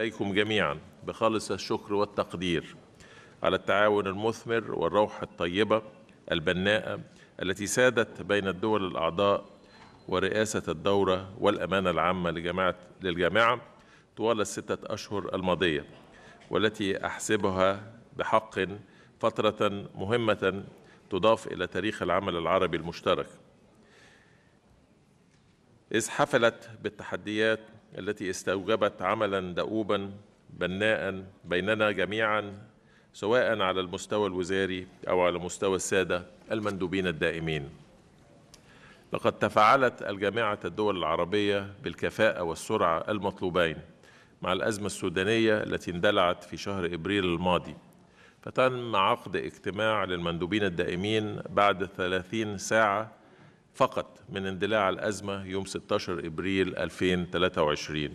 إليكم جميعا بخالص الشكر والتقدير على التعاون المثمر والروح الطيبة البناءة التي سادت بين الدول الأعضاء ورئاسة الدورة والأمانة العامة لجماعة للجامعة طوال الستة أشهر الماضية والتي أحسبها بحق فترة مهمة تضاف إلى تاريخ العمل العربي المشترك إذ حفلت بالتحديات التي استوجبت عملا دؤوبا بناء بيننا جميعا سواء على المستوى الوزاري او على مستوى الساده المندوبين الدائمين لقد تفاعلت الجامعه الدول العربيه بالكفاءه والسرعه المطلوبين مع الازمه السودانيه التي اندلعت في شهر ابريل الماضي فتم عقد اجتماع للمندوبين الدائمين بعد 30 ساعه فقط من اندلاع الأزمة يوم 16 إبريل 2023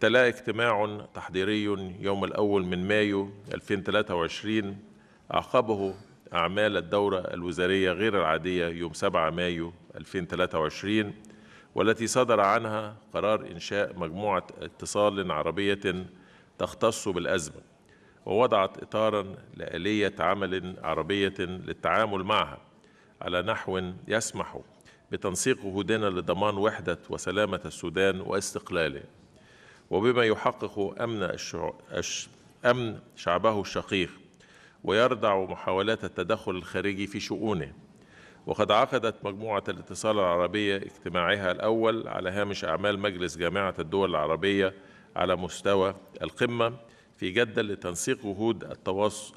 تلا اجتماع تحضيري يوم الأول من مايو 2023 أعقبه أعمال الدورة الوزارية غير العادية يوم 7 مايو 2023 والتي صدر عنها قرار إنشاء مجموعة اتصال عربية تختص بالأزمة ووضعت إطارا لآلية عمل عربية للتعامل معها على نحو يسمح بتنسيق جهودنا لضمان وحدة وسلامة السودان واستقلاله وبما يحقق أمن, أمن شعبه الشقيق ويردع محاولات التدخل الخارجي في شؤونه وقد عقدت مجموعة الاتصال العربية اجتماعها الأول على هامش أعمال مجلس جامعة الدول العربية على مستوى القمة في جدة لتنسيق جهود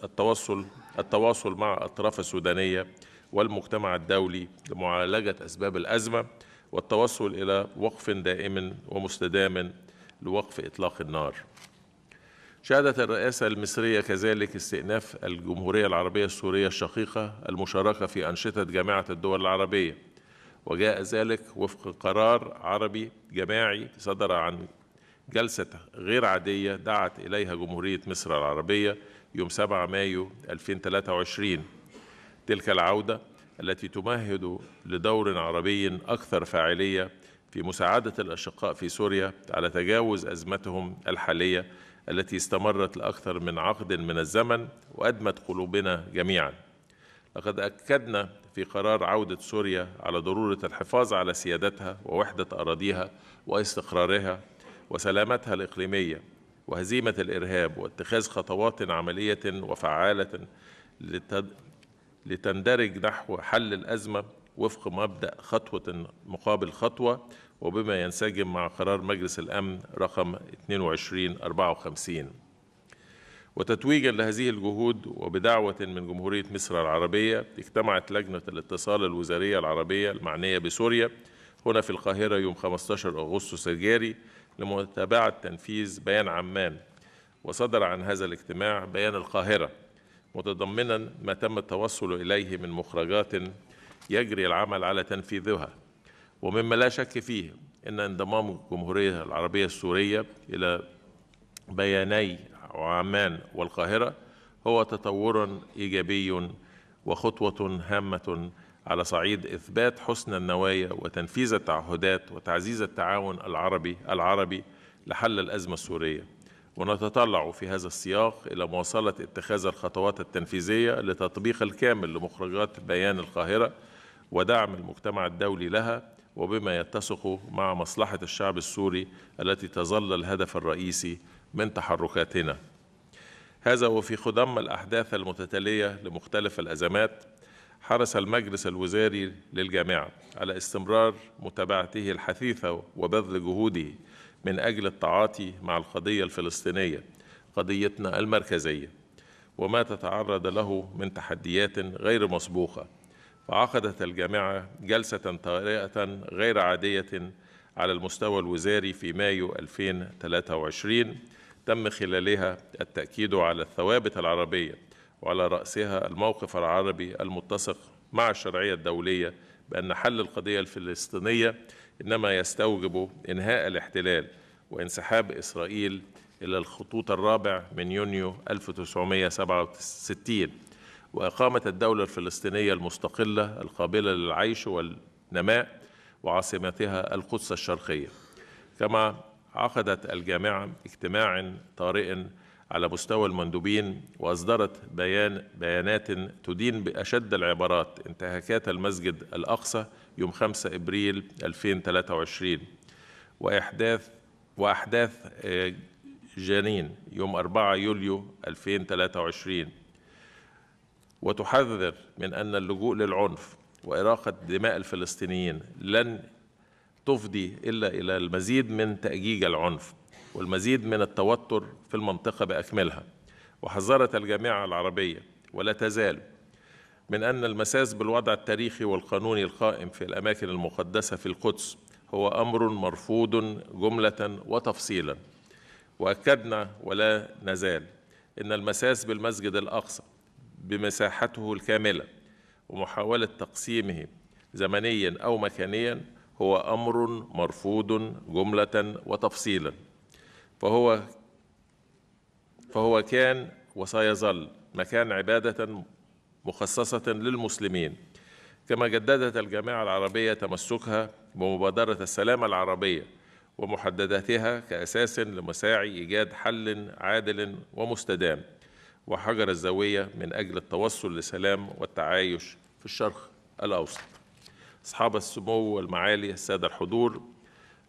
التواصل التواصل مع الأطراف السودانية والمجتمع الدولي لمعالجة أسباب الأزمة والتوصل إلى وقف دائم ومستدام لوقف إطلاق النار شهدت الرئاسة المصرية كذلك استئناف الجمهورية العربية السورية الشقيقة المشاركة في أنشطة جامعة الدول العربية وجاء ذلك وفق قرار عربي جماعي صدر عن جلسة غير عادية دعت إليها جمهورية مصر العربية يوم 7 مايو 2023 تلك العودة التي تمهد لدور عربي أكثر فاعلية في مساعدة الأشقاء في سوريا على تجاوز أزمتهم الحالية التي استمرت لأكثر من عقد من الزمن وأدمت قلوبنا جميعا لقد أكدنا في قرار عودة سوريا على ضرورة الحفاظ على سيادتها ووحدة أراضيها واستقرارها وسلامتها الإقليمية وهزيمة الإرهاب واتخاذ خطوات عملية وفعالة لتندرج نحو حل الأزمة وفق مبدأ خطوة مقابل خطوة وبما ينسجم مع قرار مجلس الأمن رقم 2254 وتتويجا لهذه الجهود وبدعوة من جمهورية مصر العربية اجتمعت لجنة الاتصال الوزارية العربية المعنية بسوريا هنا في القاهرة يوم 15 أغسطس الجاري لمتابعة تنفيذ بيان عمان وصدر عن هذا الاجتماع بيان القاهرة متضمنا ما تم التوصل إليه من مخرجات يجري العمل على تنفيذها ومما لا شك فيه أن انضمام الجمهورية العربية السورية إلى بياني عمان والقاهرة هو تطور إيجابي وخطوة هامة على صعيد إثبات حسن النوايا وتنفيذ التعهدات وتعزيز التعاون العربي العربي لحل الأزمة السورية ونتطلع في هذا السياق إلى مواصلة اتخاذ الخطوات التنفيذية لتطبيق الكامل لمخرجات بيان القاهرة ودعم المجتمع الدولي لها وبما يتسق مع مصلحة الشعب السوري التي تظل الهدف الرئيسي من تحركاتنا هذا وفي خضم الأحداث المتتالية لمختلف الأزمات حرص المجلس الوزاري للجامعة على استمرار متابعته الحثيثة وبذل جهوده من أجل التعاطي مع القضية الفلسطينية قضيتنا المركزية وما تتعرض له من تحديات غير مسبوقة فعقدت الجامعة جلسة طارئة غير عادية على المستوى الوزاري في مايو 2023 تم خلالها التأكيد على الثوابت العربية وعلى رأسها الموقف العربي المتسق مع الشرعية الدولية بأن حل القضية الفلسطينية إنما يستوجب إنهاء الاحتلال وانسحاب إسرائيل إلى الخطوط الرابع من يونيو 1967 وإقامة الدولة الفلسطينية المستقلة القابلة للعيش والنماء وعاصمتها القدس الشرقية كما عقدت الجامعة اجتماع طارئ على مستوى المندوبين وأصدرت بيان بيانات تدين بأشد العبارات انتهاكات المسجد الأقصى يوم 5 إبريل 2023 وإحداث وأحداث آه، جنين يوم 4 يوليو 2023 وتحذر من أن اللجوء للعنف وإراقة دماء الفلسطينيين لن تفضي إلا إلى المزيد من تأجيج العنف والمزيد من التوتر في المنطقة بأكملها وحذرت الجامعة العربية ولا تزال من أن المساس بالوضع التاريخي والقانوني القائم في الأماكن المقدسة في القدس هو أمر مرفوض جملة وتفصيلا وأكدنا ولا نزال إن المساس بالمسجد الأقصى بمساحته الكاملة ومحاولة تقسيمه زمنيا أو مكانيا هو أمر مرفوض جملة وتفصيلا فهو فهو كان وسيظل مكان عبادة مخصصة للمسلمين كما جددت الجامعة العربية تمسكها بمبادرة السلام العربية ومحدداتها كأساس لمساعي إيجاد حل عادل ومستدام وحجر الزاوية من أجل التوصل لسلام والتعايش في الشرق الأوسط أصحاب السمو والمعالي السادة الحضور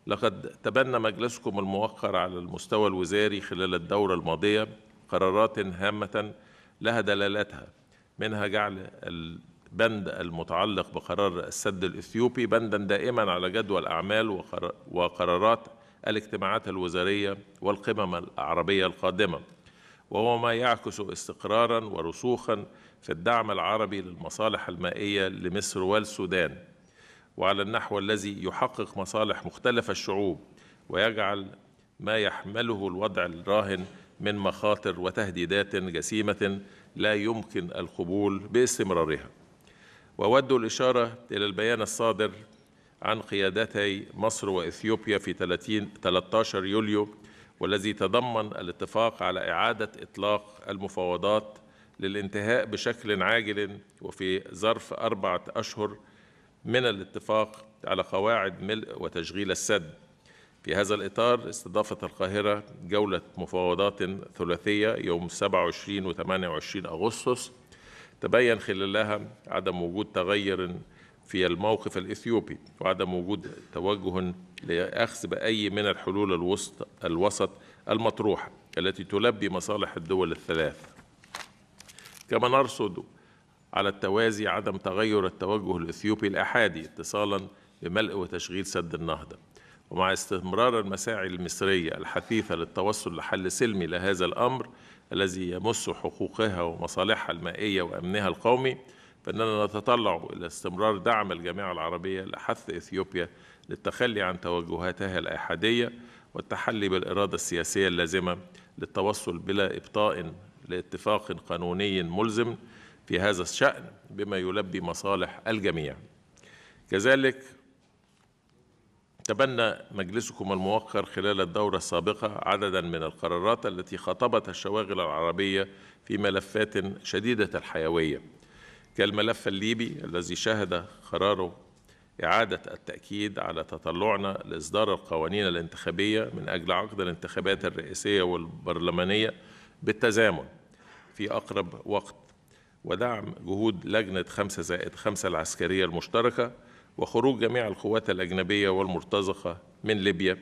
لقد تبنى مجلسكم الموقر على المستوى الوزاري خلال الدورة الماضية قرارات هامة لها دلالاتها منها جعل البند المتعلق بقرار السد الإثيوبي بندا دائما على جدول أعمال وقرارات الاجتماعات الوزارية والقمم العربية القادمة وهو ما يعكس استقرارا ورسوخا في الدعم العربي للمصالح المائية لمصر والسودان وعلى النحو الذي يحقق مصالح مختلف الشعوب ويجعل ما يحمله الوضع الراهن من مخاطر وتهديدات جسيمه لا يمكن القبول باستمرارها واود الاشاره الى البيان الصادر عن قيادتي مصر واثيوبيا في 30 13 يوليو والذي تضمن الاتفاق على اعاده اطلاق المفاوضات للانتهاء بشكل عاجل وفي ظرف اربعه اشهر من الاتفاق على قواعد ملء وتشغيل السد في هذا الإطار استضافت القاهرة جولة مفاوضات ثلاثية يوم 27 و 28 أغسطس تبين خلالها عدم وجود تغير في الموقف الإثيوبي وعدم وجود توجه لأخذ بأي من الحلول الوسط, الوسط المطروحة التي تلبي مصالح الدول الثلاث كما نرصد على التوازي عدم تغير التوجه الإثيوبي الأحادي اتصالا بملء وتشغيل سد النهضة ومع استمرار المساعي المصرية الحثيثة للتوصل لحل سلمي لهذا الأمر الذي يمس حقوقها ومصالحها المائية وأمنها القومي فإننا نتطلع إلى استمرار دعم الجامعة العربية لحث إثيوبيا للتخلي عن توجهاتها الأحادية والتحلي بالإرادة السياسية اللازمة للتوصل بلا إبطاء لاتفاق قانوني ملزم في هذا الشأن بما يلبي مصالح الجميع كذلك تبنى مجلسكم الموقر خلال الدورة السابقة عددا من القرارات التي خاطبت الشواغل العربية في ملفات شديدة الحيوية كالملف الليبي الذي شهد قراره إعادة التأكيد على تطلعنا لإصدار القوانين الانتخابية من أجل عقد الانتخابات الرئيسية والبرلمانية بالتزامن في أقرب وقت ودعم جهود لجنة خمسة زائد خمسة العسكرية المشتركة وخروج جميع القوات الأجنبية والمرتزقة من ليبيا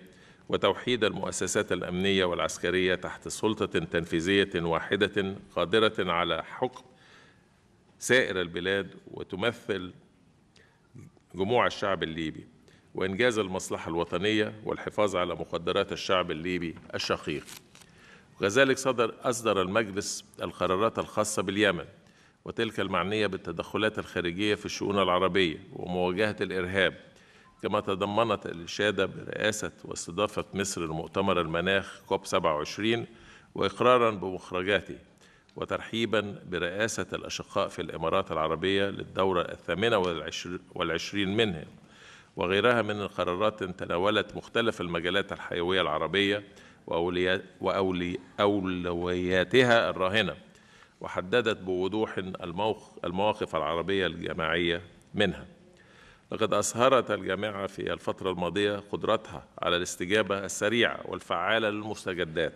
وتوحيد المؤسسات الأمنية والعسكرية تحت سلطة تنفيذية واحدة قادرة على حكم سائر البلاد وتمثل جموع الشعب الليبي وإنجاز المصلحة الوطنية والحفاظ على مقدرات الشعب الليبي الشقيق وكذلك صدر أصدر المجلس القرارات الخاصة باليمن وتلك المعنية بالتدخلات الخارجية في الشؤون العربية ومواجهة الإرهاب كما تضمنت الإشادة برئاسة واستضافة مصر لمؤتمر المناخ كوب 27 وإقرارا بمخرجاته وترحيبا برئاسة الأشقاء في الإمارات العربية للدورة الثامنة والعشرين منها وغيرها من القرارات تناولت مختلف المجالات الحيوية العربية وأولوياتها الراهنة وحددت بوضوح المواقف العربية الجماعية منها لقد أظهرت الجامعة في الفترة الماضية قدرتها على الاستجابة السريعة والفعالة للمستجدات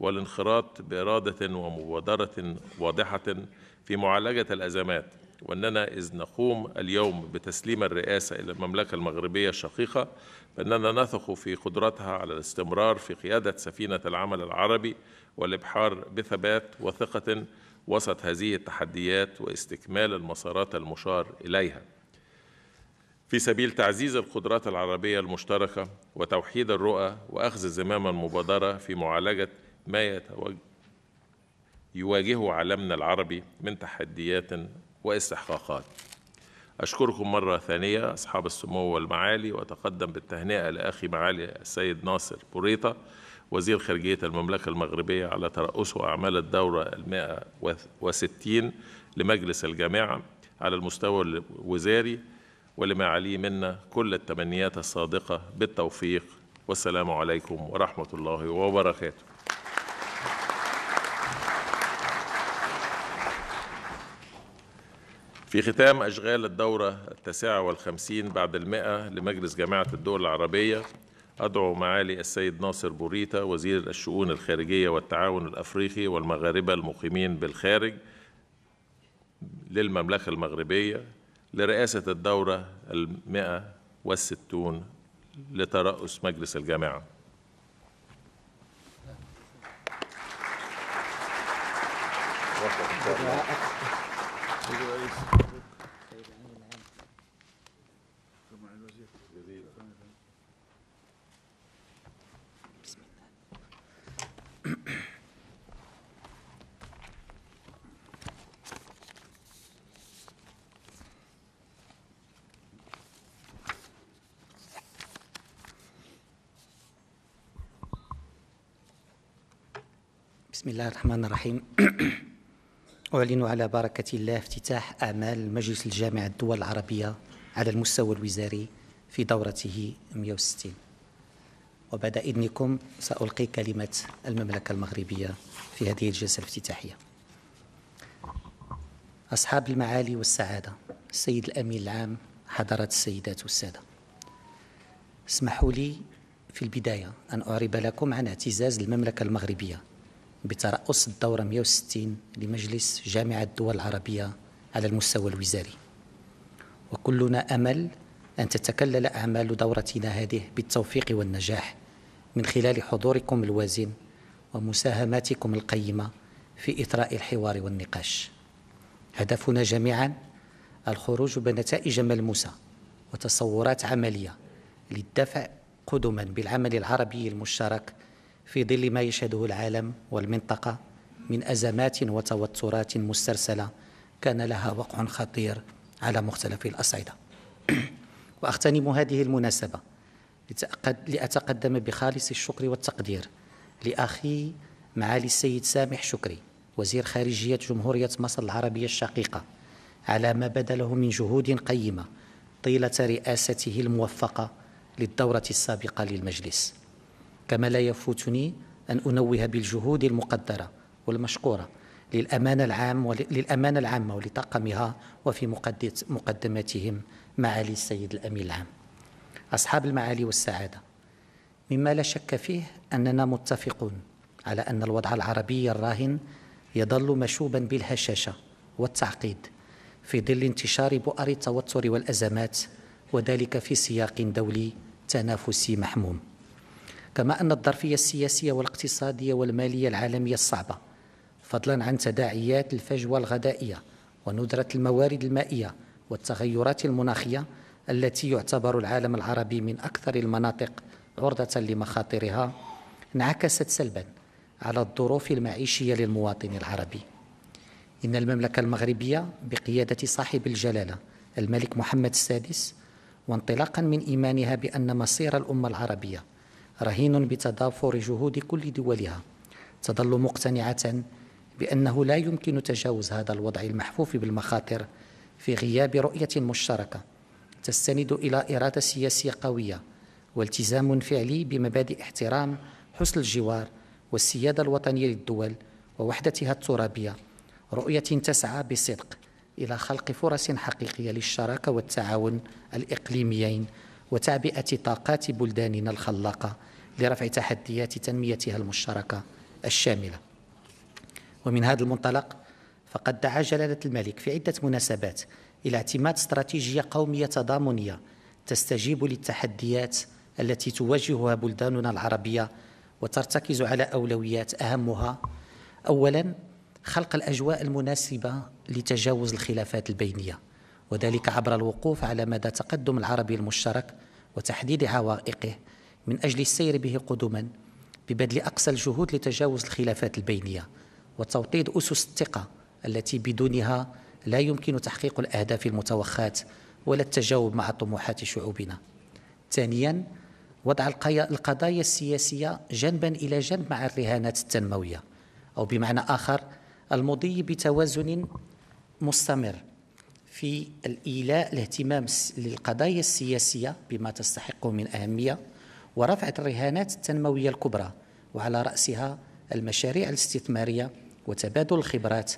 والانخراط بإرادة ومبادرة واضحة في معالجة الأزمات وأننا إذ نقوم اليوم بتسليم الرئاسة إلى المملكة المغربية الشقيقة فإننا نثق في قدرتها على الاستمرار في قيادة سفينة العمل العربي والإبحار بثبات وثقة وسط هذه التحديات واستكمال المسارات المشار إليها في سبيل تعزيز القدرات العربية المشتركة وتوحيد الرؤى وأخذ زمام المبادرة في معالجة ما يواجهه عالمنا العربي من تحديات واستحقاقات أشكركم مرة ثانية أصحاب السمو والمعالي وأتقدم بالتهنئة لأخي معالي السيد ناصر بوريطة وزير خارجية المملكة المغربية على ترأسه أعمال الدورة المائة وستين لمجلس الجامعة على المستوى الوزاري ولما عليه منا كل التمنيات الصادقة بالتوفيق والسلام عليكم ورحمة الله وبركاته في ختام أشغال الدورة التاسعة والخمسين بعد المئة لمجلس جامعة الدول العربية أدعو معالي السيد ناصر بوريتا وزير الشؤون الخارجية والتعاون الأفريقي والمغاربة المقيمين بالخارج للمملكة المغربية لرئاسة الدورة المئة والستون لترأس مجلس الجامعة Thank you. بسم الله الرحمن الرحيم أعلن على بركة الله افتتاح أعمال مجلس الجامعة الدول العربية على المستوى الوزاري في دورته 160 وبعد إذنكم سألقي كلمة المملكة المغربية في هذه الجلسة الافتتاحية أصحاب المعالي والسعادة السيد الأمين العام حضرات السيدات والسادة اسمحوا لي في البداية أن أعرب لكم عن اعتزاز المملكة المغربية بترأس الدورة 160 لمجلس جامعة الدول العربية على المستوى الوزاري وكلنا أمل أن تتكلل أعمال دورتنا هذه بالتوفيق والنجاح من خلال حضوركم الوازن ومساهماتكم القيمة في إثراء الحوار والنقاش هدفنا جميعا الخروج بنتائج ملموسة وتصورات عملية للدفع قدما بالعمل العربي المشترك في ظل ما يشهده العالم والمنطقة من أزمات وتوترات مسترسلة كان لها وقع خطير على مختلف الأصعدة وأغتنم هذه المناسبة لأتقدم بخالص الشكر والتقدير لأخي معالي السيد سامح شكري وزير خارجية جمهورية مصر العربية الشقيقة على ما بذله من جهود قيمة طيلة رئاسته الموفقة للدورة السابقة للمجلس كما لا يفوتني أن أنوه بالجهود المقدرة والمشكورة للأمانة العام وللأمانة العامة ولطاقمها وفي مقدمتهم معالي السيد الأمين العام أصحاب المعالي والسعادة مما لا شك فيه أننا متفقون على أن الوضع العربي الراهن يظل مشوبا بالهشاشة والتعقيد في ظل انتشار بؤر التوتر والأزمات وذلك في سياق دولي تنافسي محموم كما أن الظرفية السياسية والاقتصادية والمالية العالمية الصعبة فضلا عن تداعيات الفجوة الغذائية وندرة الموارد المائية والتغيرات المناخية التي يعتبر العالم العربي من أكثر المناطق عرضة لمخاطرها انعكست سلبا على الظروف المعيشية للمواطن العربي إن المملكة المغربية بقيادة صاحب الجلالة الملك محمد السادس وانطلاقا من إيمانها بأن مصير الأمة العربية رهين بتضافر جهود كل دولها تظل مقتنعة بأنه لا يمكن تجاوز هذا الوضع المحفوف بالمخاطر في غياب رؤية مشتركة تستند إلى إرادة سياسية قوية والتزام فعلي بمبادئ احترام حسن الجوار والسيادة الوطنية للدول ووحدتها الترابية رؤية تسعى بصدق إلى خلق فرص حقيقية للشراكة والتعاون الإقليميين وتعبئة طاقات بلداننا الخلاقة لرفع تحديات تنميتها المشتركة الشاملة ومن هذا المنطلق فقد دعا جلالة الملك في عدة مناسبات إلى اعتماد استراتيجية قومية تضامنية تستجيب للتحديات التي تواجهها بلداننا العربية وترتكز على أولويات أهمها أولا خلق الأجواء المناسبة لتجاوز الخلافات البينية وذلك عبر الوقوف على مدى تقدم العربي المشترك وتحديد عوائقه من أجل السير به قدما ببذل أقصى الجهود لتجاوز الخلافات البينية وتوطيد أسس الثقة التي بدونها لا يمكن تحقيق الأهداف المتوخاة ولا التجاوب مع طموحات شعوبنا ثانيا وضع القضايا السياسية جنبا إلى جنب مع الرهانات التنموية أو بمعنى آخر المضي بتوازن مستمر في الإيلاء الاهتمام للقضايا السياسية بما تستحق من أهمية ورفع الرهانات التنموية الكبرى وعلى رأسها المشاريع الاستثمارية وتبادل الخبرات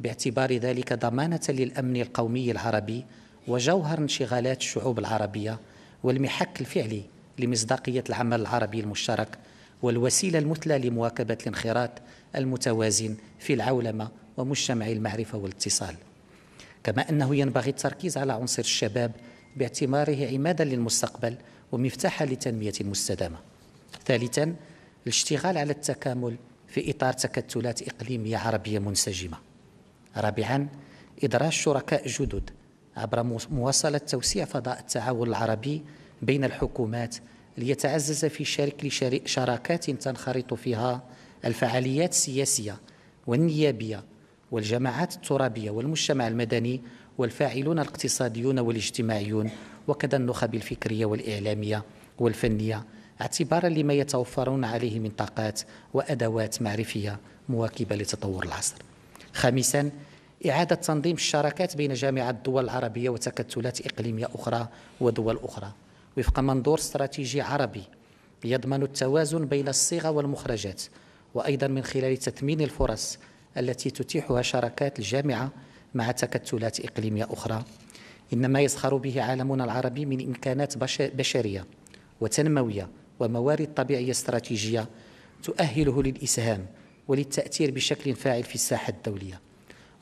باعتبار ذلك ضمانة للأمن القومي العربي وجوهر انشغالات الشعوب العربية والمحك الفعلي لمصداقية العمل العربي المشترك والوسيلة المثلى لمواكبة الانخراط المتوازن في العولمة ومجتمع المعرفة والاتصال كما أنه ينبغي التركيز على عنصر الشباب باعتباره عمادا للمستقبل ومفتاحا لتنمية مستدامة ثالثا الاشتغال على التكامل في إطار تكتلات إقليمية عربية منسجمة رابعا إدراج شركاء جدد عبر مواصلة توسيع فضاء التعاون العربي بين الحكومات ليتعزز في شرك شراكات تنخرط فيها الفعاليات السياسية والنيابية والجماعات الترابية والمجتمع المدني والفاعلون الاقتصاديون والاجتماعيون وكذا النخب الفكرية والإعلامية والفنية اعتبارا لما يتوفرون عليه من طاقات وأدوات معرفية مواكبة لتطور العصر خامسا إعادة تنظيم الشراكات بين جامعة الدول العربية وتكتلات إقليمية أخرى ودول أخرى وفق منظور استراتيجي عربي يضمن التوازن بين الصيغة والمخرجات وأيضا من خلال تثمين الفرص التي تتيحها شراكات الجامعة مع تكتلات إقليمية أخرى إنما يزخر به عالمنا العربي من إمكانات بشرية وتنموية وموارد طبيعية استراتيجية تؤهله للإسهام وللتأثير بشكل فاعل في الساحة الدولية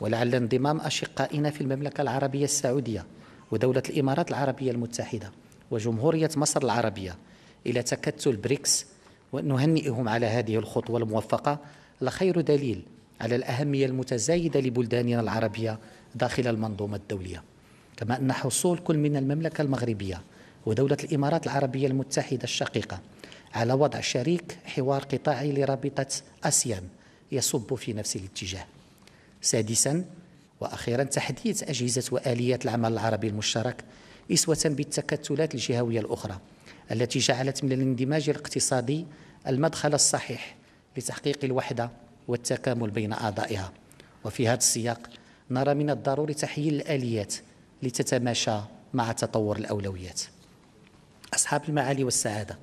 ولعل انضمام أشقائنا في المملكة العربية السعودية ودولة الإمارات العربية المتحدة وجمهورية مصر العربية إلى تكتل بريكس ونهنئهم على هذه الخطوة الموفقة لخير دليل على الأهمية المتزايدة لبلداننا العربية داخل المنظومة الدولية كما أن حصول كل من المملكة المغربية ودولة الإمارات العربية المتحدة الشقيقة على وضع شريك حوار قطاعي لرابطة أسيان يصب في نفس الاتجاه سادسا وأخيرا تحديث أجهزة وآليات العمل العربي المشترك إسوة بالتكتلات الجهوية الأخرى التي جعلت من الاندماج الاقتصادي المدخل الصحيح لتحقيق الوحدة والتكامل بين أعضائها وفي هذا السياق نرى من الضروري تحييل الآليات لتتماشى مع تطور الأولويات أصحاب المعالي والسعادة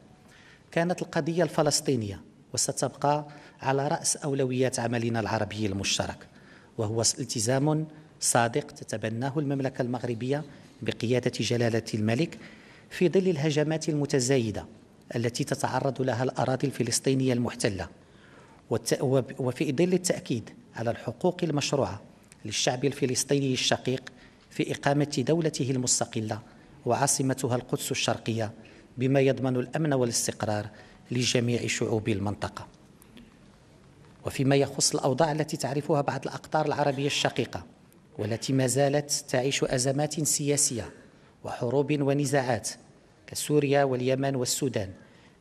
كانت القضية الفلسطينية وستبقى على رأس أولويات عملنا العربي المشترك وهو التزام صادق تتبناه المملكة المغربية بقيادة جلالة الملك في ظل الهجمات المتزايدة التي تتعرض لها الأراضي الفلسطينية المحتلة وفي ظل التأكيد على الحقوق المشروعة للشعب الفلسطيني الشقيق في إقامة دولته المستقلة وعاصمتها القدس الشرقية بما يضمن الأمن والاستقرار لجميع شعوب المنطقة وفيما يخص الأوضاع التي تعرفها بعض الأقطار العربية الشقيقة والتي ما زالت تعيش أزمات سياسية وحروب ونزاعات كسوريا واليمن والسودان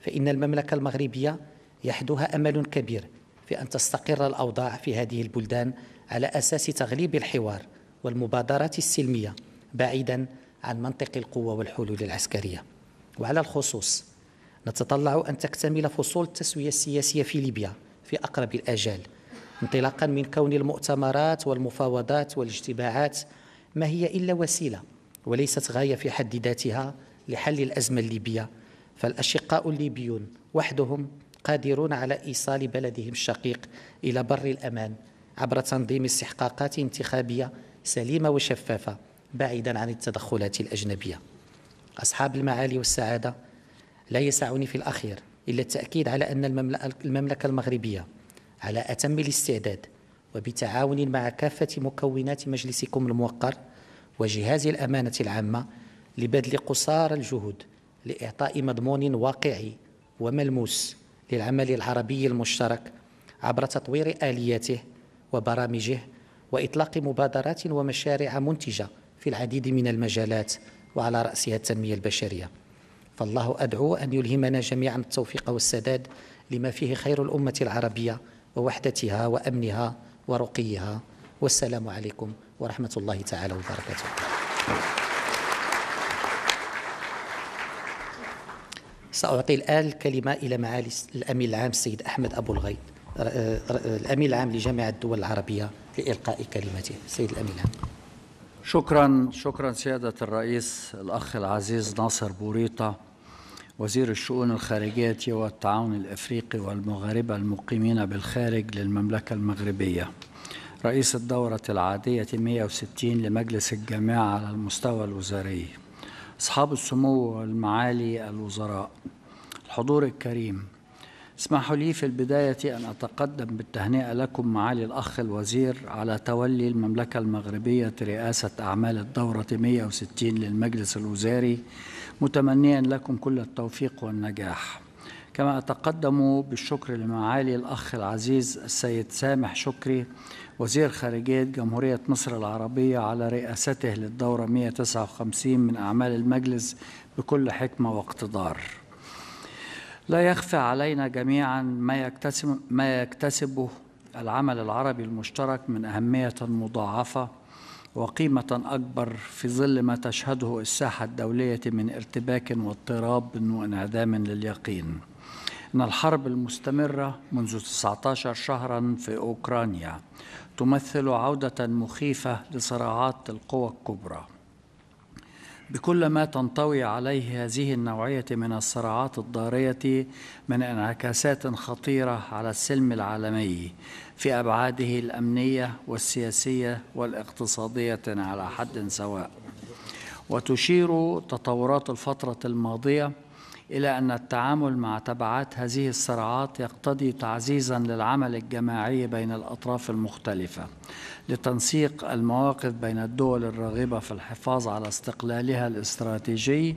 فإن المملكة المغربية يحدها أمل كبير في أن تستقر الأوضاع في هذه البلدان على أساس تغليب الحوار والمبادرات السلمية بعيدا عن منطق القوة والحلول العسكرية وعلى الخصوص نتطلع أن تكتمل فصول التسوية السياسية في ليبيا في أقرب الآجال انطلاقا من كون المؤتمرات والمفاوضات والاجتماعات ما هي إلا وسيلة وليست غاية في حد ذاتها لحل الأزمة الليبية فالأشقاء الليبيون وحدهم قادرون على إيصال بلدهم الشقيق إلى بر الأمان عبر تنظيم استحقاقات انتخابية سليمة وشفافة بعيدا عن التدخلات الأجنبية أصحاب المعالي والسعادة لا يسعني في الأخير إلا التأكيد على أن المملكة المغربية على أتم الاستعداد وبتعاون مع كافة مكونات مجلسكم الموقر وجهاز الأمانة العامة لبذل قصارى الجهود لإعطاء مضمون واقعي وملموس للعمل العربي المشترك عبر تطوير آلياته وبرامجه وإطلاق مبادرات ومشاريع منتجة في العديد من المجالات وعلى رأسها التنمية البشرية فالله أدعو أن يلهمنا جميعا التوفيق والسداد لما فيه خير الأمة العربية ووحدتها وأمنها ورقيها والسلام عليكم ورحمة الله تعالى وبركاته سأعطي الآن الكلمة إلى معالي الأمين العام السيد أحمد أبو الغيط آه، آه، الأمين العام لجامعة الدول العربية لإلقاء كلمته سيد الأمين العام شكرا شكرا سيادة الرئيس الأخ العزيز ناصر بوريطة وزير الشؤون الخارجية والتعاون الأفريقي والمغاربة المقيمين بالخارج للمملكة المغربية رئيس الدورة العادية 160 لمجلس الجامعة على المستوى الوزاري أصحاب السمو والمعالي الوزراء الحضور الكريم اسمحوا لي في البداية أن أتقدم بالتهنئة لكم معالي الأخ الوزير على تولي المملكة المغربية رئاسة أعمال الدورة 160 للمجلس الوزاري متمنيا لكم كل التوفيق والنجاح كما أتقدم بالشكر لمعالي الأخ العزيز السيد سامح شكري وزير خارجية جمهورية مصر العربية على رئاسته للدورة 159 من أعمال المجلس بكل حكمة واقتدار لا يخفى علينا جميعا ما يكتسب ما يكتسبه العمل العربي المشترك من أهمية مضاعفة وقيمة أكبر في ظل ما تشهده الساحة الدولية من ارتباك واضطراب وانعدام لليقين إن الحرب المستمرة منذ 19 شهرا في أوكرانيا تمثل عودة مخيفة لصراعات القوى الكبرى بكل ما تنطوي عليه هذه النوعية من الصراعات الضارية من انعكاسات خطيرة على السلم العالمي في أبعاده الأمنية والسياسية والاقتصادية على حد سواء وتشير تطورات الفترة الماضية إلى أن التعامل مع تبعات هذه الصراعات يقتضي تعزيزا للعمل الجماعي بين الأطراف المختلفة لتنسيق المواقف بين الدول الراغبة في الحفاظ على استقلالها الاستراتيجي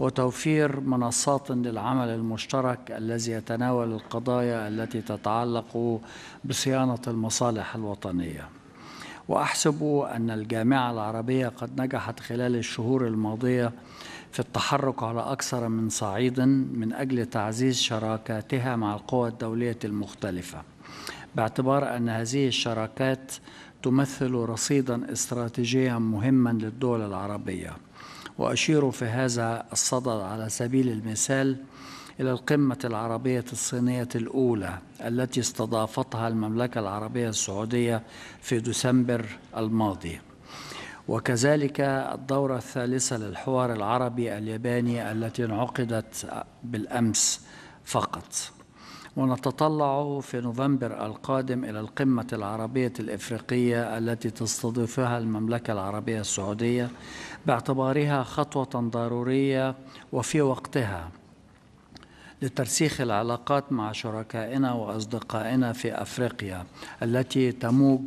وتوفير منصات للعمل المشترك الذي يتناول القضايا التي تتعلق بصيانة المصالح الوطنية وأحسب أن الجامعة العربية قد نجحت خلال الشهور الماضية في التحرك على أكثر من صعيد من أجل تعزيز شراكاتها مع القوى الدولية المختلفة باعتبار أن هذه الشراكات تمثل رصيدا استراتيجيا مهما للدول العربية وأشير في هذا الصدد على سبيل المثال إلى القمة العربية الصينية الأولى التي استضافتها المملكة العربية السعودية في ديسمبر الماضي وكذلك الدورة الثالثة للحوار العربي الياباني التي انعقدت بالأمس فقط ونتطلع في نوفمبر القادم إلى القمة العربية الإفريقية التي تستضيفها المملكة العربية السعودية باعتبارها خطوة ضرورية وفي وقتها لترسيخ العلاقات مع شركائنا وأصدقائنا في أفريقيا التي تموج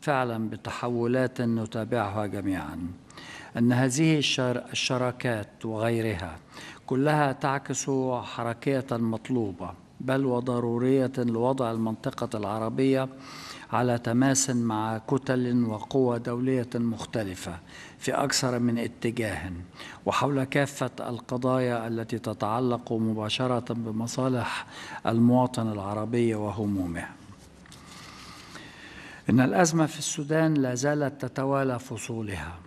فعلا بتحولات نتابعها جميعا أن هذه الشراكات وغيرها كلها تعكس حركية مطلوبه بل وضرورية لوضع المنطقة العربية على تماس مع كتل وقوى دولية مختلفة في أكثر من اتجاه وحول كافة القضايا التي تتعلق مباشرة بمصالح المواطن العربي وهمومه إن الأزمة في السودان لا زالت تتوالى فصولها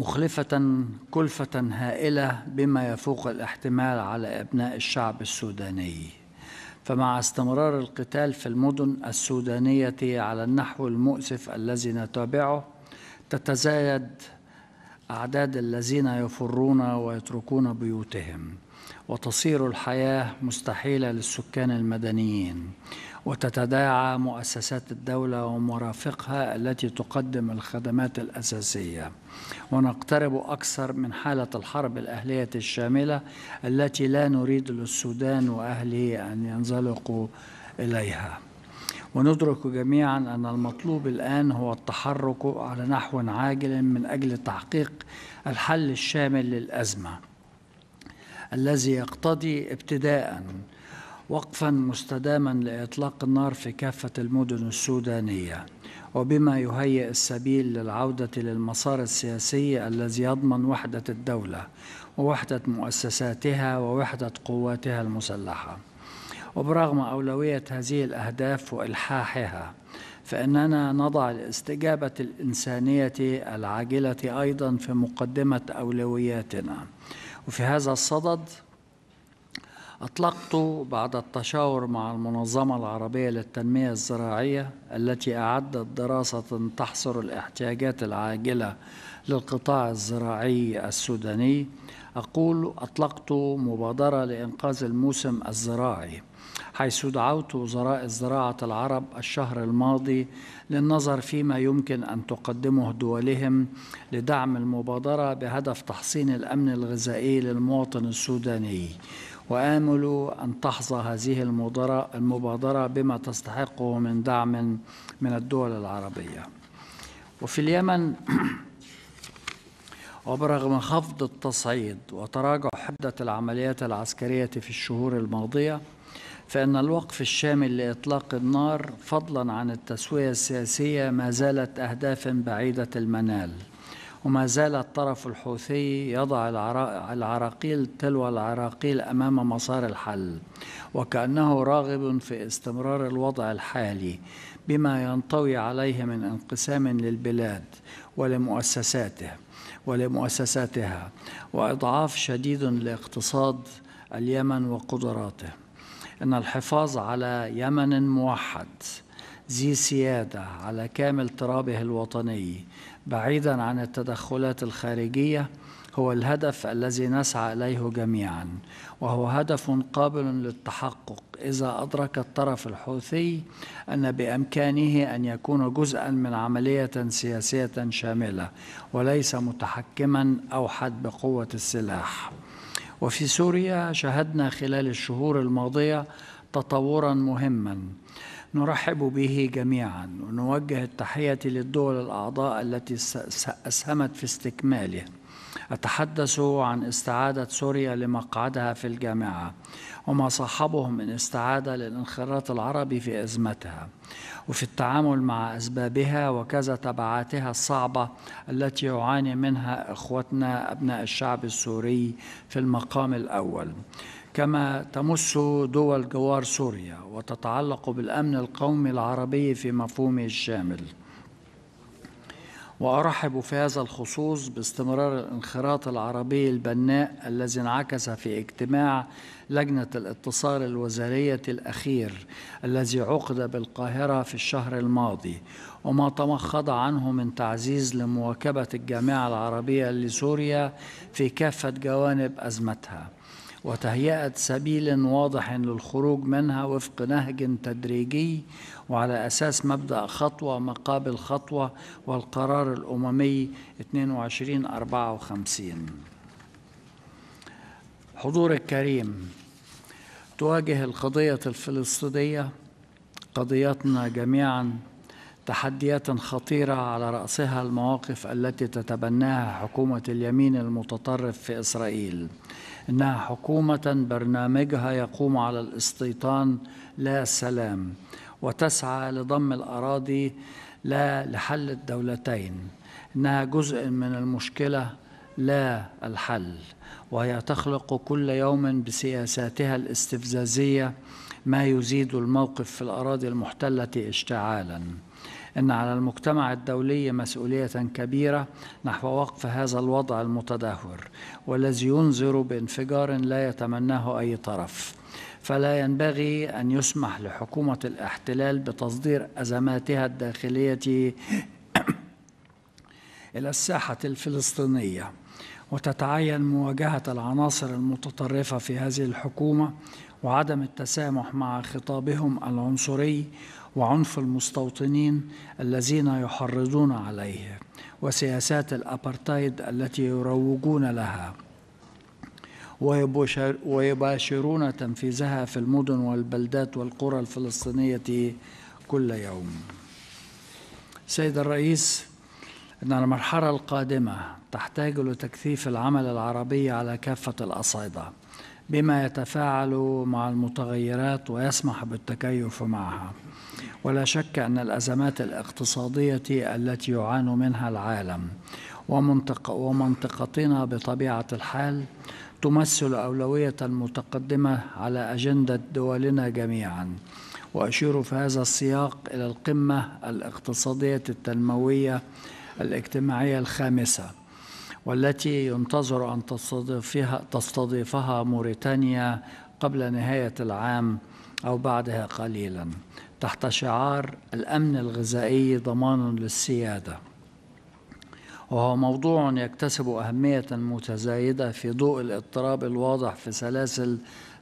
مخلفة كلفة هائلة بما يفوق الاحتمال على أبناء الشعب السوداني فمع استمرار القتال في المدن السودانية على النحو المؤسف الذي نتابعه تتزايد أعداد الذين يفرون ويتركون بيوتهم وتصير الحياة مستحيلة للسكان المدنيين وتتداعى مؤسسات الدولة ومرافقها التي تقدم الخدمات الأساسية ونقترب أكثر من حالة الحرب الأهلية الشاملة التي لا نريد للسودان وأهله أن ينزلقوا إليها وندرك جميعا أن المطلوب الآن هو التحرك على نحو عاجل من أجل تحقيق الحل الشامل للأزمة الذي يقتضي ابتداء وقفا مستداما لاطلاق النار في كافه المدن السودانيه وبما يهيئ السبيل للعوده للمسار السياسي الذي يضمن وحده الدوله ووحده مؤسساتها ووحده قواتها المسلحه وبرغم اولويه هذه الاهداف والحاحها فاننا نضع الاستجابه الانسانيه العاجله ايضا في مقدمه اولوياتنا وفي هذا الصدد أطلقت بعد التشاور مع المنظمة العربية للتنمية الزراعية التي أعدت دراسة تحصر الاحتياجات العاجلة للقطاع الزراعي السوداني أقول أطلقت مبادرة لإنقاذ الموسم الزراعي حيث دعوت وزراء الزراعة العرب الشهر الماضي للنظر فيما يمكن أن تقدمه دولهم لدعم المبادرة بهدف تحصين الأمن الغذائي للمواطن السوداني وآمل أن تحظى هذه المبادرة بما تستحقه من دعم من الدول العربية وفي اليمن وبرغم خفض التصعيد وتراجع حدة العمليات العسكرية في الشهور الماضية فإن الوقف الشامل لإطلاق النار فضلا عن التسوية السياسية ما زالت أهدافا بعيدة المنال وما زال الطرف الحوثي يضع العراقيل تلو العراقيل أمام مسار الحل وكأنه راغب في استمرار الوضع الحالي بما ينطوي عليه من انقسام للبلاد ولمؤسساته ولمؤسساتها وإضعاف شديد لاقتصاد اليمن وقدراته إن الحفاظ على يمن موحد ذي سيادة على كامل ترابه الوطني بعيدا عن التدخلات الخارجيه هو الهدف الذي نسعى اليه جميعا وهو هدف قابل للتحقق اذا ادرك الطرف الحوثي ان بامكانه ان يكون جزءا من عمليه سياسيه شامله وليس متحكما اوحد بقوه السلاح وفي سوريا شهدنا خلال الشهور الماضيه تطورا مهما نرحب به جميعا ونوجه التحية للدول الأعضاء التي أسهمت في استكماله أتحدث عن استعادة سوريا لمقعدها في الجامعة وما صاحبه من استعادة للانخراط العربي في أزمتها وفي التعامل مع أسبابها وكذا تبعاتها الصعبة التي يعاني منها إخوتنا أبناء الشعب السوري في المقام الأول كما تمس دول جوار سوريا وتتعلق بالامن القومي العربي في مفهومه الشامل وارحب في هذا الخصوص باستمرار الانخراط العربي البناء الذي انعكس في اجتماع لجنه الاتصال الوزاريه الاخير الذي عقد بالقاهره في الشهر الماضي وما تمخض عنه من تعزيز لمواكبه الجامعه العربيه لسوريا في كافه جوانب ازمتها وتهيئة سبيل واضح للخروج منها وفق نهج تدريجي وعلى أساس مبدأ خطوة مقابل خطوة والقرار الأممي 2254 حضور الكريم تواجه القضية الفلسطينية قضيتنا جميعاً تحديات خطيرة على رأسها المواقف التي تتبناها حكومة اليمين المتطرف في إسرائيل إنها حكومة برنامجها يقوم على الاستيطان لا سلام وتسعى لضم الأراضي لا لحل الدولتين إنها جزء من المشكلة لا الحل وهي تخلق كل يوم بسياساتها الاستفزازيه ما يزيد الموقف في الاراضي المحتله اشتعالا أن على المجتمع الدولي مسؤولية كبيرة نحو وقف هذا الوضع المتدهور والذي ينذر بانفجار لا يتمناه أي طرف فلا ينبغي أن يسمح لحكومة الاحتلال بتصدير أزماتها الداخلية إلى الساحة الفلسطينية وتتعين مواجهة العناصر المتطرفة في هذه الحكومة وعدم التسامح مع خطابهم العنصري وعنف المستوطنين الذين يحرضون عليه وسياسات الأبرتايد التي يروجون لها ويباشرون تنفيذها في المدن والبلدات والقرى الفلسطينية كل يوم سيد الرئيس أن المرحلة القادمة تحتاج لتكثيف العمل العربي على كافة الأصعدة بما يتفاعل مع المتغيرات ويسمح بالتكيف معها ولا شك أن الأزمات الاقتصادية التي يعاني منها العالم ومنطق ومنطقتنا بطبيعة الحال تمثل أولوية متقدمة على أجندة دولنا جميعاً وأشير في هذا السياق إلى القمة الاقتصادية التنموية الاجتماعية الخامسة والتي ينتظر أن تستضيفها, تستضيفها موريتانيا قبل نهاية العام أو بعدها قليلا تحت شعار الأمن الغذائي ضمان للسيادة وهو موضوع يكتسب أهمية متزايدة في ضوء الاضطراب الواضح في سلاسل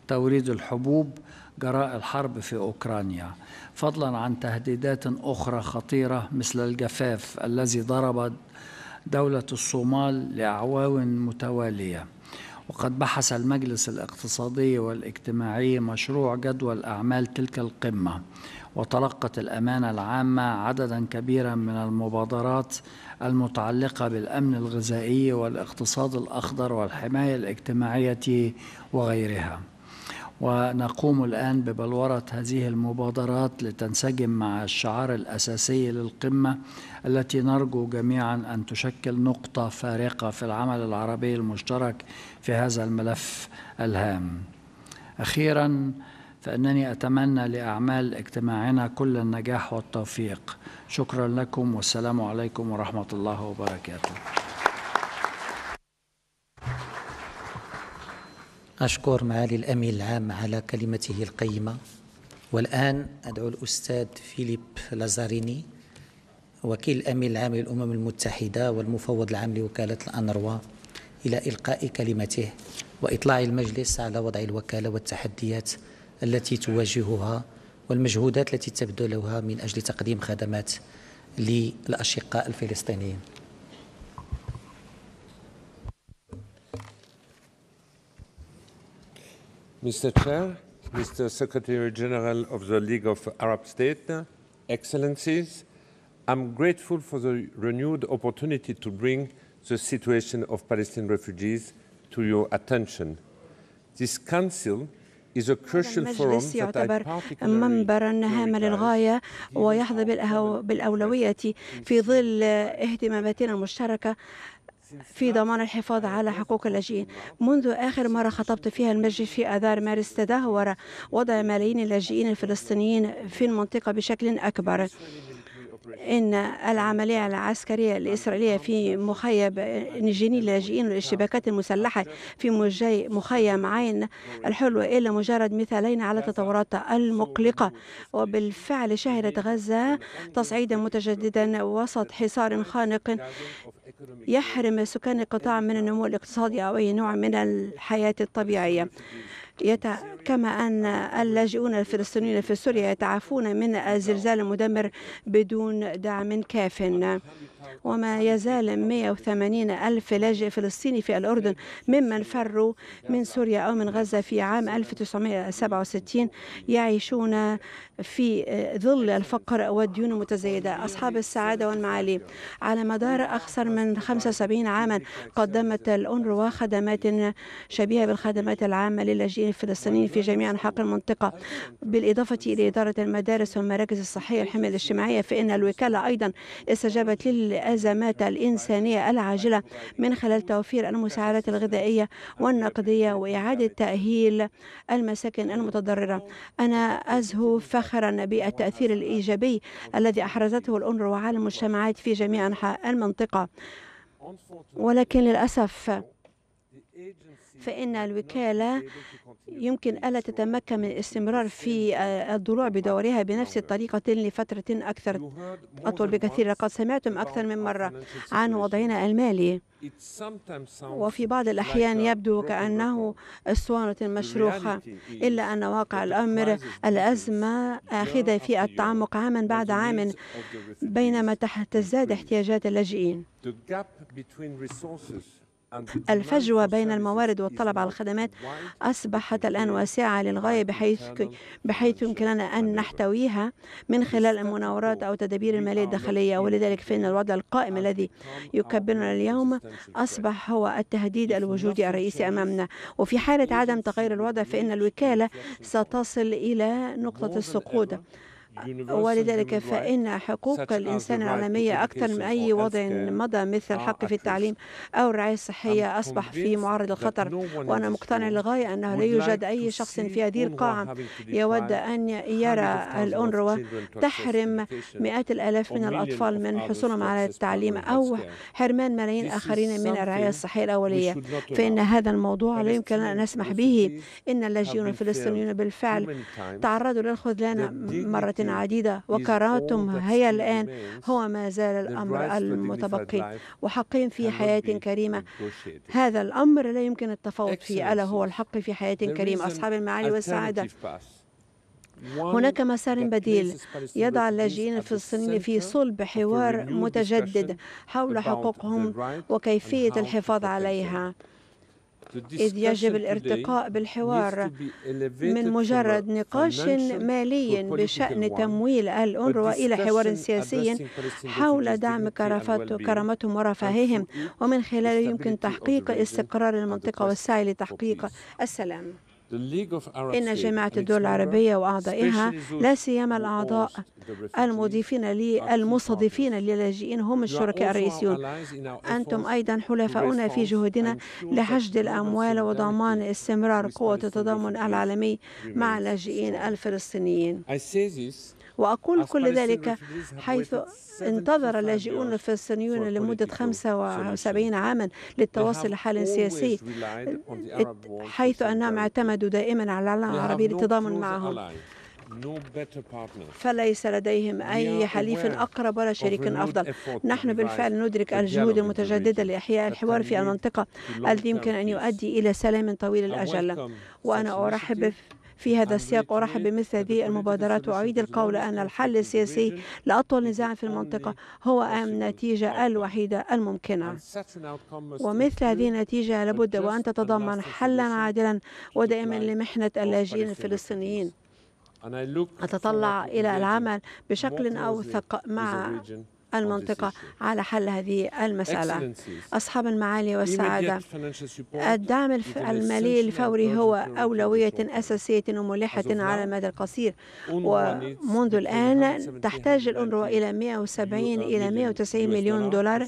توريد الحبوب جراء الحرب في أوكرانيا فضلا عن تهديدات أخرى خطيرة مثل الجفاف الذي ضرب دولة الصومال لأعوام متوالية وقد بحث المجلس الاقتصادي والاجتماعي مشروع جدول أعمال تلك القمة وتلقت الأمانة العامة عددا كبيرا من المبادرات المتعلقة بالأمن الغذائي والاقتصاد الأخضر والحماية الاجتماعية وغيرها ونقوم الآن ببلورة هذه المبادرات لتنسجم مع الشعار الأساسي للقمة التي نرجو جميعا أن تشكل نقطة فارقة في العمل العربي المشترك في هذا الملف الهام. أخيرا فانني اتمنى لاعمال اجتماعنا كل النجاح والتوفيق شكرا لكم والسلام عليكم ورحمه الله وبركاته أشكر معالي الأمين العام على كلمته القيمة والآن أدعو الأستاذ فيليب لازاريني وكيل الأمين العام للأمم المتحدة والمفوض العام لوكالة الأنروا إلى إلقاء كلمته وإطلاع المجلس على وضع الوكالة والتحديات التي تواجهها والمجهودات التي تبذلها من أجل تقديم خدمات للأشقاء الفلسطينيين Mr. Chair, Mr. Secretary General of the League of Arab States, Excellencies, I'm grateful for the renewed opportunity to bring the situation of Palestinian refugees to your attention. This Council المجلس يعتبر منبرا هاما للغاية ويحظى بالأولوية في ظل اهتماماتنا المشتركة في ضمان الحفاظ على حقوق اللاجئين منذ آخر مرة خطبت فيها المجلس في آذار مارس تدهور وضع ملايين اللاجئين الفلسطينيين في المنطقة بشكل أكبر إن العملية العسكرية الإسرائيلية في مخيم نجيني لاجئين والاشتباكات المسلحة في مخيم عين الحلوة إلا مجرد مثالين على التطورات المقلقة وبالفعل شهدت غزة تصعيدا متجددا وسط حصار خانق يحرم سكان القطاع من النمو الاقتصادي أو أي نوع من الحياة الطبيعية يتع... كما أن اللاجئون الفلسطينيين في سوريا يتعافون من الزلزال المدمر بدون دعم كاف وما يزال 180 ألف لاجئ فلسطيني في الأردن ممن فروا من سوريا أو من غزة في عام 1967 يعيشون في ظل الفقر والديون المتزايدة أصحاب السعادة والمعالي على مدار أكثر من 75 عاما قدمت الأونروا خدمات شبيهة بالخدمات العامة للاجئين الفلسطينيين في جميع أنحاء المنطقة بالإضافة إلى إدارة المدارس والمراكز الصحية والحماية الاجتماعية فإن الوكالة أيضا استجابت لل الأزمات الإنسانية العاجلة من خلال توفير المساعدات الغذائية والنقدية وإعادة تأهيل المساكن المتضررة أنا أزهو فخرا بالتأثير الإيجابي الذي أحرزته الأونروا على المجتمعات في جميع أنحاء المنطقة ولكن للأسف فإن الوكالة يمكن ألا تتمكن من الاستمرار في آه، الضلوع بدورها بنفس الطريقة لفترة أكثر أطول بكثير لقد سمعتم أكثر من مرة عن وضعنا المالي وفي بعض الأحيان يبدو كأنه أسوانة مشروخة إلا أن واقع الأمر الأزمة آخذة في التعمق عاما بعد عام بينما تزداد احتياجات اللاجئين الفجوة بين الموارد والطلب على الخدمات أصبحت الآن واسعة للغاية بحيث بحيث يمكننا أن نحتويها من خلال المناورات أو تدابير المالية الداخلية ولذلك فإن الوضع القائم الذي يكبرنا اليوم أصبح هو التهديد الوجودي الرئيسي أمامنا وفي حالة عدم تغير الوضع فإن الوكالة ستصل إلى نقطة السقوط ولذلك فإن حقوق الإنسان العالمية أكثر من أي وضع مضى مثل الحق في التعليم أو الرعاية الصحية أصبح في معرض الخطر وأنا مقتنع للغاية أنه لا يوجد أي شخص في هذه القاعة يود أن يرى الأنروا تحرم مئات الآلاف من الأطفال من حصولهم على التعليم أو حرمان ملايين آخرين من الرعاية الصحية الأولية فإن هذا الموضوع لا يمكن أن نسمح به إن اللاجئون الفلسطينيون بالفعل تعرضوا للخذلان مرتين عديدة وكرهتم هي الآن هو ما زال الأمر المتبقي وحقهم في حياة كريمة هذا الأمر لا يمكن التفاوض فيه ألا هو الحق في حياة كريمة أصحاب المعالي والسعادة هناك مسار بديل يضع اللاجئين الفلسطينيين في صلب حوار متجدد حول حقوقهم وكيفية الحفاظ عليها إذ يجب الارتقاء بالحوار من مجرد نقاش مالي بشأن تمويل الأنروا إلى حوار سياسي حول دعم كرامتهم ورفاههم ومن خلاله يمكن تحقيق استقرار المنطقة والسعي لتحقيق السلام إن جامعة الدول العربية وأعضائها لا سيما الأعضاء المضيفين لي المستضيفين للاجئين هم الشركاء الرئيسيون أنتم أيضا حلفاؤنا في جهودنا لحشد الأموال وضمان استمرار قوة التضامن العالمي مع اللاجئين الفلسطينيين وأقول كل ذلك حيث انتظر اللاجئون الفلسطينيون لمدة 75 عاما للتواصل لحل سياسي حيث أنهم اعتمدوا دائما على العالم العربي للتضامن معهم فليس لديهم أي حليف أقرب ولا شريك أفضل نحن بالفعل ندرك الجهود المتجددة لإحياء الحوار في المنطقة الذي يمكن أن يؤدي إلى سلام طويل الأجل وأنا أرحب في هذا السياق أرحب بمثل هذه المبادرات وأعيد القول أن الحل السياسي لأطول نزاع في المنطقة هو النتيجة الوحيدة الممكنة ومثل هذه النتيجة لابد وأن تتضمن حلا عادلا ودائما لمحنة اللاجئين الفلسطينيين أتطلع إلى العمل بشكل أوثق مع المنطقة على حل هذه المسألة أصحاب المعالي والسعادة الدعم المالي الفوري هو أولوية أساسية وملحة على المدى القصير ومنذ الآن تحتاج الأنروا إلى 170 إلى 190 مليون دولار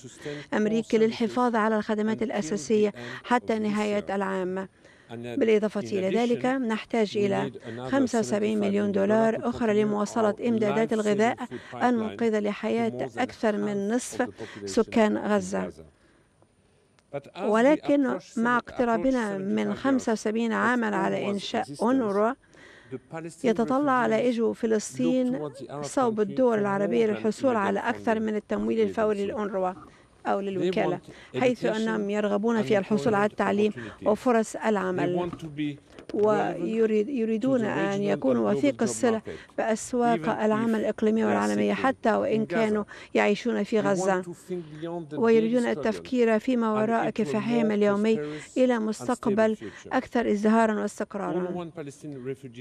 أمريكي للحفاظ على الخدمات الأساسية حتى نهاية العام بالإضافة إلى ذلك نحتاج إلى 75 مليون دولار أخرى لمواصلة إمدادات الغذاء المنقذة لحياة أكثر من نصف سكان غزة ولكن مع اقترابنا من 75 عاما على إنشاء أونروا يتطلع على إجو فلسطين صوب الدول العربية للحصول على أكثر من التمويل الفوري للأونروا أو للوكالة حيث أنهم يرغبون في الحصول على التعليم وفرص العمل ويريدون أن يكونوا وثيق الصلة بأسواق العمل الإقليمية والعالمية حتى وإن كانوا يعيشون في غزة ويريدون التفكير فيما وراء كفاحهم اليومي إلى مستقبل أكثر ازدهارا واستقرارا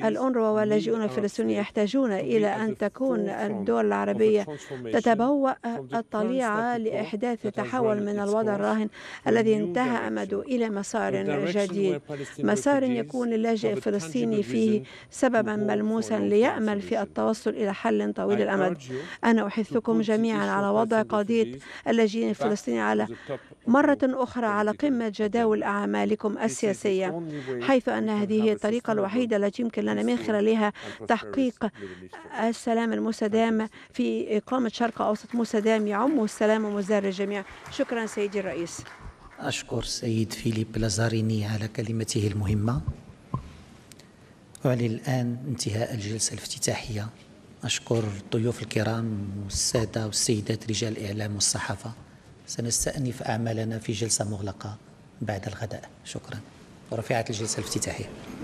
الأنروا واللاجئون الفلسطينيين يحتاجون إلى أن تكون الدول العربية تتبوأ الطليعة لإحداث تحول من الوضع الراهن الذي انتهى أمده إلى مسار جديد مسار يكون للاجئ الفلسطيني فيه سببا ملموسا ليأمل في التوصل إلى حل طويل الأمد أنا أحثكم جميعا على وضع قضية اللاجئين الفلسطيني على مرة أخرى على قمة جداول أعمالكم السياسية حيث أن هذه هي الطريقة الوحيدة التي يمكن لنا من خلالها تحقيق السلام المستدام في إقامة شرق أوسط مستدام يعم السلام ومزار للجميع شكرا سيدي الرئيس أشكر سيد فيليب لازاريني على كلمته المهمة أعلن الآن انتهاء الجلسة الافتتاحية أشكر الضيوف الكرام والسادة والسيدات رجال الإعلام والصحافة سنستأنف أعمالنا في جلسة مغلقة بعد الغداء شكرا ورفعت الجلسة الافتتاحية